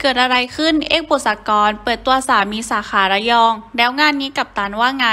เกิดอะไรขึ้นเอกบุษกร เปิดตัวสามีสาขาระยอง แล้วงานนี้กับตันว่าไง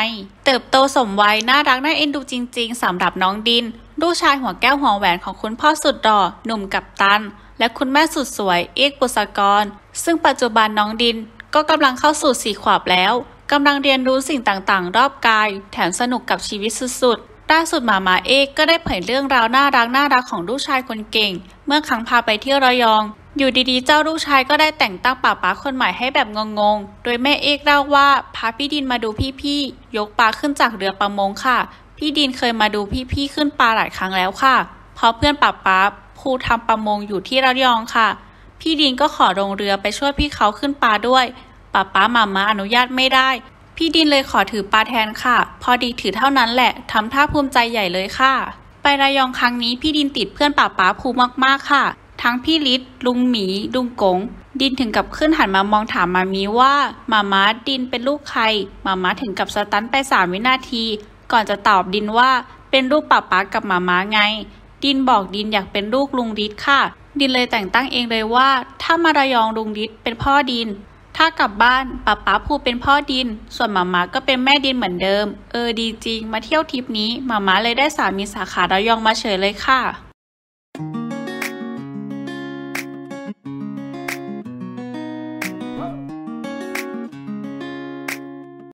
เติบโตสมวัย น่ารัก น่าเอ็นดูจริงๆสำหรับน้องดินลูกชายหัวแก้วหัวแหวนของคุณพ่อสุดด่อหนุ่มกับตัน และคุณแม่สุดสวย เอกบุษกร ซึ่งปัจจุบันน้องดิน ก็กำลังเข้าสู่สี่ขวบแล้วกำลังเรียนรู้สิ่งต่างๆ รอบกาย แถมสนุกกับชีวิตสุดๆล่าสุดหมามาเอกก็ได้เผยเรื่องราวน่ารักน่ารักของลูกชายคนเก่ง เมื่อครั้งพาไปเที่ยวระยองอยู่ดีๆเจ้าลูกชายก็ได้แต่งตั้งป่าป๋าคนใหม่ให้แบบงงๆ โดยแม่เอกเล่าว่าพาพี่ดินมาดูพี่ๆ ยกปลาขึ้นจากเรือประมงค่ะ พี่ดินเคยมาดูพี่ๆ ขึ้นปลาหลายครั้งแล้วค่ะ เพราะเพื่อนป่าป๋าผู้ทำประมงอยู่ที่ระยองค่ะ พี่ดินก็ขอลงเรือไปช่วยพี่เขาขึ้นปลาด้วยป่าป๋าหมามาอนุญาตไม่ได้ พี่ดินเลยขอถือปลาแทนค่ะ พอดีถือเท่านั้นแหละทำท่าภูมิใจใหญ่เลยค่ะ ไประยองครั้งนี้พี่ดินติดเพื่อนป่าป๋าภูมาก ๆ ค่ะทั้งพี่ฤทธิ์ลุงหมีลุงกงดินถึงกับขึ้นหันมามองถามมามีว่า มามาดินเป็นลูกใคร มามาถึงกับสตันไปสามวินาที ก่อนจะตอบดินว่าเป็นลูกป้าป้ากับมามาไง ดินบอกดินอยากเป็นลูกลุงฤทธิ์ค่ะ ดินเลยแต่งตั้งเองเลยว่า ถ้ามาระยองลุงฤทธิ์เป็นพ่อดิน ถ้ากลับบ้านป้าป้าผูเป็นพ่อดิน ส่วนมามาก็เป็นแม่ดินเหมือนเดิม เออดีจริงมาเที่ยวทริปนี้มามาเลยได้สามีสาขาระยองมาเฉยเลยค่ะ